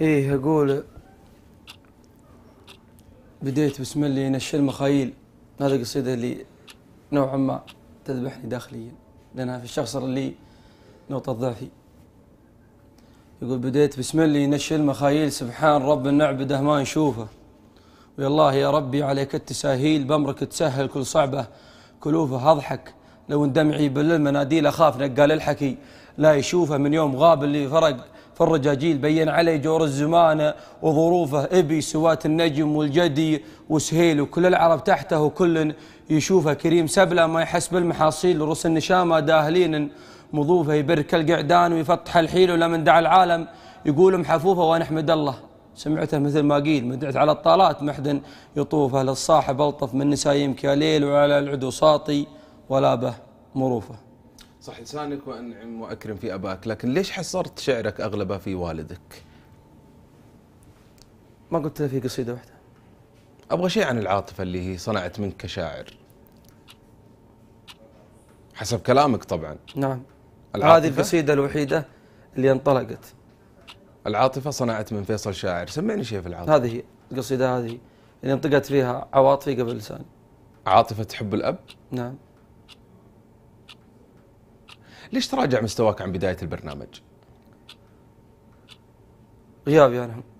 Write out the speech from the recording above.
ايه اقول بديت بسم الله ينشل المخايل هذا قصيده اللي نوعا ما تذبحني داخليا لانها في الشخص اللي نقطه ضعفي يقول بديت بسم الله ينشل المخايل سبحان رب نعبده ما نشوفه ويا الله يا ربي عليك التساهيل بامرك تسهل كل صعبه كلوفه اضحك لو ان دمعي بالمناديل اخاف نقال الحكي لا يشوفه من يوم غاب اللي فرق في الرجاجيل بين عليه جور الزمان وظروفه إبي سوات النجم والجدي وسهيل وكل العرب تحته وكل يشوفه كريم سبلة ما يحس بالمحاصيل رؤوس النشامة داهلين مضوفه يبرك القعدان ويفتح الحيل ولمن دعا العالم يقول محفوفه ونحمد الله سمعته مثل ما قيل مدعت على الطالات محد يطوفه للصاحب ألطف من نسايمك يا ليل وعلى العدو ساطي ولا به مروفه صح لسانك وانعم واكرم في اباك، لكن ليش حصرت شعرك اغلبه في والدك؟ ما قلت له في قصيده واحده. ابغى شيء عن العاطفه اللي هي صنعت منك كشاعر. حسب كلامك طبعا. نعم. هذه القصيده الوحيده اللي انطلقت. العاطفه صنعت من فيصل شاعر، سمعني شيء في العاطفه. هذه هي القصيده هذه اللي انطقت فيها عواطفي قبل لساني. عاطفه حب الاب؟ نعم. ليش تراجع مستواك عن بدايه البرنامج؟ غيابي يعني. انا